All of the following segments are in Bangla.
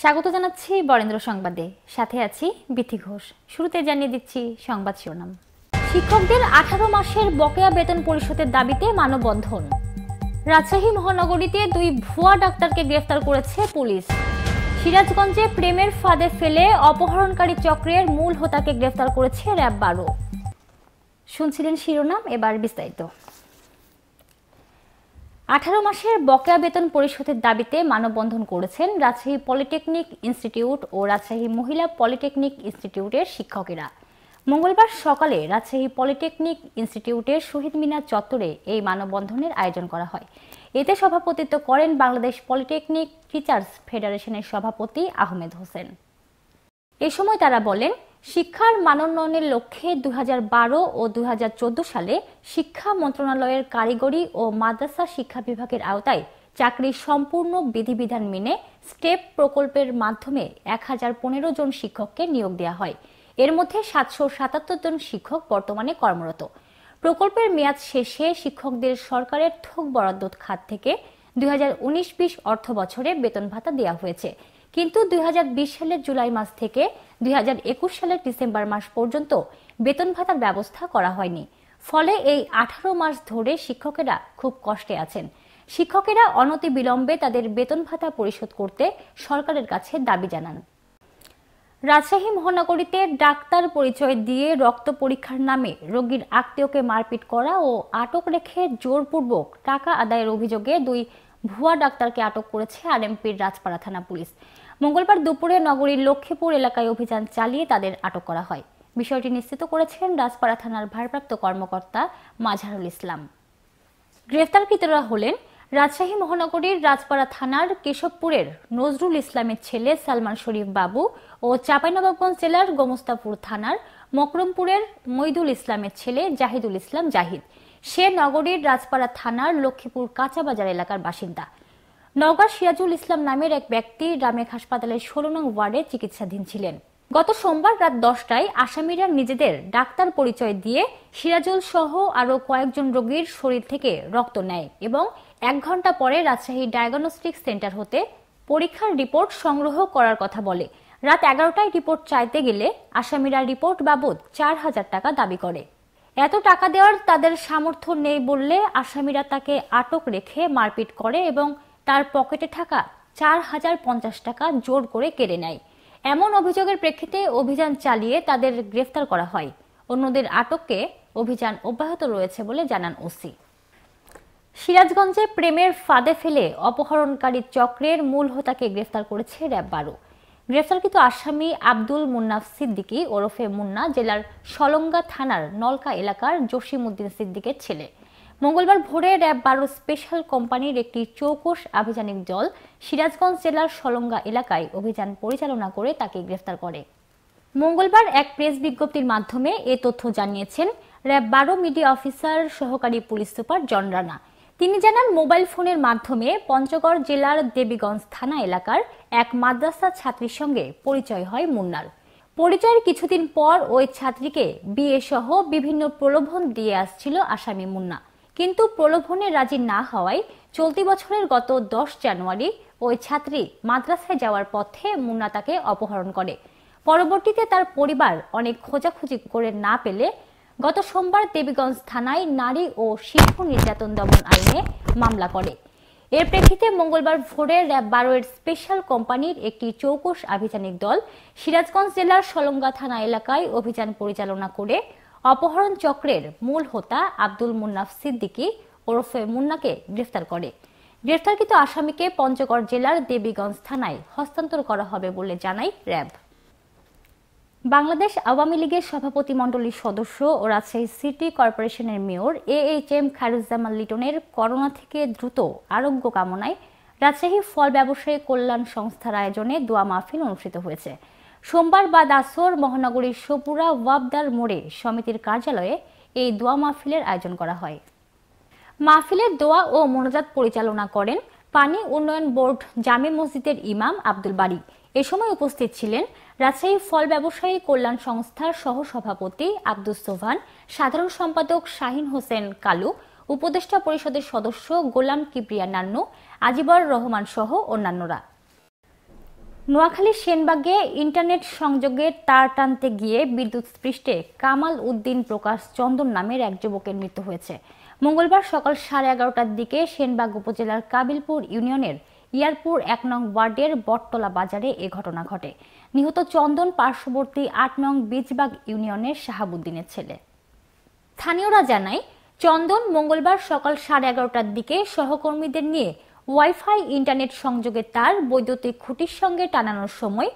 স্বাগত জানাচ্ছি বরেন্দ্র সংবাদে সাথে আছি বিথি ঘোষ শুরুতে জানিয়ে দিচ্ছি সংবাদ শিরোনাম শিক্ষকদের আঠারো মাসের বকেয়া বেতন পরিশোধের দাবিতে মানববন্ধন রাজশাহী মহানগরীতে দুই ভুয়া ডাক্তারকে গ্রেফতার করেছে পুলিশ সিরাজগঞ্জে প্রেমের ফাঁদে ফেলে অপহরণকারী চক্রের মূল হোতাকে গ্রেফতার করেছে র্যাব বারো শুনছিলেন শিরোনাম এবার বিস্তারিত আঠারো মাসের বকেয়া বেতন পরিশোধের দাবিতে মানববন্ধন করেছেন রাজশাহী পলিটেকনিক ইনস্টিটিউট ও রাজশাহী মহিলা পলিটেকনিক ইনস্টিটিউটের শিক্ষকেরা মঙ্গলবার সকালে রাজশাহী পলিটেকনিক ইনস্টিটিউটের শহীদ মিনার চত্বরে এই মানববন্ধনের আয়োজন করা হয় এতে সভাপতিত্ব করেন বাংলাদেশ পলিটেকনিক টিচার্স ফেডারেশনের সভাপতি আহমেদ হোসেন এ সময় তারা বলেন শিক্ষার মানোন্নয়নের লক্ষ্যে দু ও দু সালে শিক্ষা মন্ত্রণালয়ের কারিগরি ও মাদ্রাসা শিক্ষা বিভাগের আওতায় চাকরি সম্পূর্ণ বিধিবিধান মেনে স্টেপ প্রকল্পের মাধ্যমে এক হাজার জন শিক্ষককে নিয়োগ দেওয়া হয় এর মধ্যে সাতশো সাতাত্তর জন শিক্ষক বর্তমানে কর্মরত প্রকল্পের মেয়াদ শেষে শিক্ষকদের সরকারের থোক বরাদ্দ খাত থেকে দু হাজার অর্থ বছরে বেতন ভাতা দেওয়া হয়েছে কিন্তু দুই সালের জুলাই মাস থেকে দুই সালের ডিসেম্বর মাস পর্যন্ত বেতন ভাতার ব্যবস্থা করা হয়নি ফলে এই আঠারো মাস ধরে শিক্ষকেরা খুব কষ্টে আছেন শিক্ষকেরা অনতি বিলম্বে তাদের বেতন ভাতা পরিশোধ করতে সরকারের কাছে দাবি জানান রাজশাহী মহানগরীতে ডাক্তার পরিচয় দিয়ে রক্ত পরীক্ষার নামে রোগীর আত্মীয়কে মারপিট করা ও আটক রেখে জোরপূর্বক টাকা আদায়ের অভিযোগে দুই ভুয়া ডাক্তারকে আটক করেছে আরএমপির রাজপাড়া থানা পুলিশ মঙ্গলবার দুপুরে নগরীর লক্ষ্মীপুর এলাকায় অভিযান চালিয়ে তাদের আটক করা হয় বিষয়টি নিশ্চিত করেছেন রাজপাড়া থানার ভারপ্রাপ্ত কর্মকর্তা মাঝারুল ইসলাম গ্রেফতারকৃতরা হলেন রাজশাহী মহানগরীর রাজপাড়া থানার কেশবপুরের নজরুল ইসলামের ছেলে সালমান শরীফ বাবু ও চাঁপাইনবাবগঞ্জ জেলার গোমস্তাপুর থানার মকরমপুরের মইদুল ইসলামের ছেলে জাহিদুল ইসলাম জাহিদ সে নগরীর রাজপাড়া থানার লক্ষ্মীপুর কাঁচাবাজার এলাকার বাসিন্দা নওগাঁ সিরাজুল ইসলাম নামের এক ব্যক্তি রামেক হাসপাতালের ষোলো নং ওয়ার্ডে চিকিৎসাধীন ছিলেন গত সোমবার রাত দশটায় আসামিরা নিজেদের ডাক্তার পরিচয় দিয়ে সিরাজুল সহ আরও কয়েকজন রোগীর শরীর থেকে রক্ত নেয় এবং এক ঘন্টা পরে রাজশাহী ডায়াগনস্টিক সেন্টার হতে পরীক্ষার রিপোর্ট সংগ্রহ করার কথা বলে রাত এগারোটায় রিপোর্ট চাইতে গেলে আসামিরা রিপোর্ট বাবদ চার হাজার টাকা দাবি করে এত টাকা দেওয়ার তাদের সামর্থ্য নেই বললে আসামিরা তাকে আটক রেখে মারপিট করে এবং তার পকেটে থাকা চার হাজার পঞ্চাশ টাকা জোর করে কেড়ে নেয় এমন অভিযোগের প্রেক্ষিতে অভিযান চালিয়ে তাদের গ্রেফতার করা হয় অন্যদের আটককে অভিযান অব্যাহত রয়েছে বলে জানান ওসি সিরাজগঞ্জে প্রেমের ফাঁদে ফেলে অপহরণকারী চক্রের মূল হোতাকে গ্রেফতার করেছে র্যাব বারো গ্রেফতারকৃত আসামি আব্দুল মুন্নাফ সিদ্দিকী ওরফে মুন্না জেলার সলঙ্গা থানার নলকা এলাকার উদ্দিন সিদ্দিকের ছেলে মঙ্গলবার ভোরে র্যাব বারো স্পেশাল কোম্পানির একটি চৌকস আভিযানিক দল সিরাজগঞ্জ জেলার সলঙ্গা এলাকায় অভিযান পরিচালনা করে তাকে গ্রেফতার করে মঙ্গলবার এক প্রেস বিজ্ঞপ্তির মাধ্যমে এ তথ্য জানিয়েছেন র্যাব বারো মিডিয়া অফিসার সহকারী পুলিশ সুপার জন রানা তিনি জানান মোবাইল ফোনের মাধ্যমে পঞ্চগড় জেলার দেবীগঞ্জ থানা এলাকার এক মাদ্রাসা ছাত্রীর সঙ্গে পরিচয় হয় মুন্নার পরিচয়ের কিছুদিন পর ওই ছাত্রীকে বিয়ে সহ বিভিন্ন প্রলোভন দিয়ে আসছিল আসামি মুন্না কিন্তু প্রলোভনে রাজি না হওয়ায় চলতি বছরের গত দশ জানুয়ারি ওই ছাত্রী মাদ্রাসায় যাওয়ার পথে মুন্না তাকে অপহরণ করে পরবর্তীতে তার পরিবার অনেক খোঁজাখুঁজি করে না পেলে গত সোমবার দেবীগঞ্জ থানায় নারী ও শিশু নির্যাতন দমন আইনে মামলা করে এর প্রেক্ষিতে মঙ্গলবার ভোরে র্যাব বারোয়ের স্পেশাল কোম্পানির একটি চৌকস আভিযানিক দল সিরাজগঞ্জ জেলার সলঙ্গা থানা এলাকায় অভিযান পরিচালনা করে অপহরণ চক্রের মূল হোতা আব্দুল মুন্নাফ সিদ্দিকি ওরফে মুন্নাকে গ্রেফতার করে গ্রেফতারকৃত আসামিকে পঞ্চগড় জেলার দেবীগঞ্জ থানায় হস্তান্তর করা হবে বলে জানায় র্যাব বাংলাদেশ আওয়ামী লীগের সভাপতি মণ্ডলীর সদস্য ও রাজশাহী সিটি কর্পোরেশনের mayor A H M Khairuzzaman লিটনের করোনা থেকে দ্রুত আরোগ্য কামনায় রাজশাহী ফল ব্যবসায়ী কল্যাণ সংস্থার আয়োজনে দোয়া মাহফিল অনুষ্ঠিত হয়েছে সোমবার বাদ আসর মহানগরীর সপুরা ওয়াবদার মোড়ে সমিতির কার্যালয়ে এই দোয়া মাহফিলের আয়োজন করা হয় মাহফিলের দোয়া ও মনোজাত পরিচালনা করেন পানি উন্নয়ন বোর্ড জামে মসজিদের ইমাম আব্দুল বাড়ি এ সময় উপস্থিত ছিলেন রাজশাহী ফল ব্যবসায়ী কল্যাণ সংস্থার সহসভাপতি আব্দুস সোভান সাধারণ সম্পাদক শাহিন হোসেন কালু উপদেষ্টা পরিষদের সদস্য গোলাম কিপ্রিয়া নান্নু আজিবর রহমান সহ অন্যান্যরা নোয়াখালীর সেনবাগে ইন্টারনেট সংযোগে তার টানতে গিয়ে বিদ্যুৎ স্পৃষ্টে কামাল উদ্দিন প্রকাশ চন্দন নামের এক যুবকের মৃত্যু হয়েছে মঙ্গলবার সকাল সাড়ে এগারোটার দিকে সেনবাগ উপজেলার কাবিলপুর ইউনিয়নের ইয়ারপুর এক নং ওয়ার্ডের বটতলা বাজারে এ ঘটনা ঘটে নিহত চন্দন পার্শ্ববর্তী আট নং বীজবাগ ইউনিয়নের শাহাবুদ্দিনের ছেলে স্থানীয়রা জানায় চন্দন মঙ্গলবার সকাল সাড়ে এগারোটার দিকে সহকর্মীদের নিয়ে ওয়াইফাই ইন্টারনেট সংযোগে তার বৈদ্যুতিক খুঁটির সঙ্গে টানানোর সময়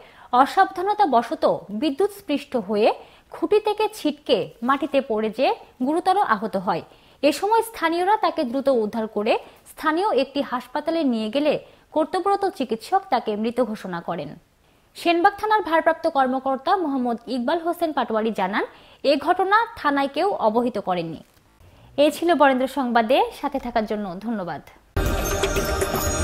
অসাবধানতাবশত বিদ্যুৎ স্পৃষ্ট হয়ে খুঁটি থেকে ছিটকে মাটিতে পড়ে যেয়ে গুরুতর আহত হয় এ সময় স্থানীয়রা তাকে দ্রুত উদ্ধার করে স্থানীয় একটি হাসপাতালে নিয়ে গেলে কর্তব্যরত চিকিৎসক তাকে মৃত ঘোষণা করেন সেনবাগ থানার ভারপ্রাপ্ত কর্মকর্তা মোহাম্মদ ইকবাল হোসেন পাটোয়ারি জানান এ ঘটনা থানায় কেউ অবহিত করেননি এ ছিল বরেন্দ্র সংবাদে সাথে থাকার জন্য ধন্যবাদ あっ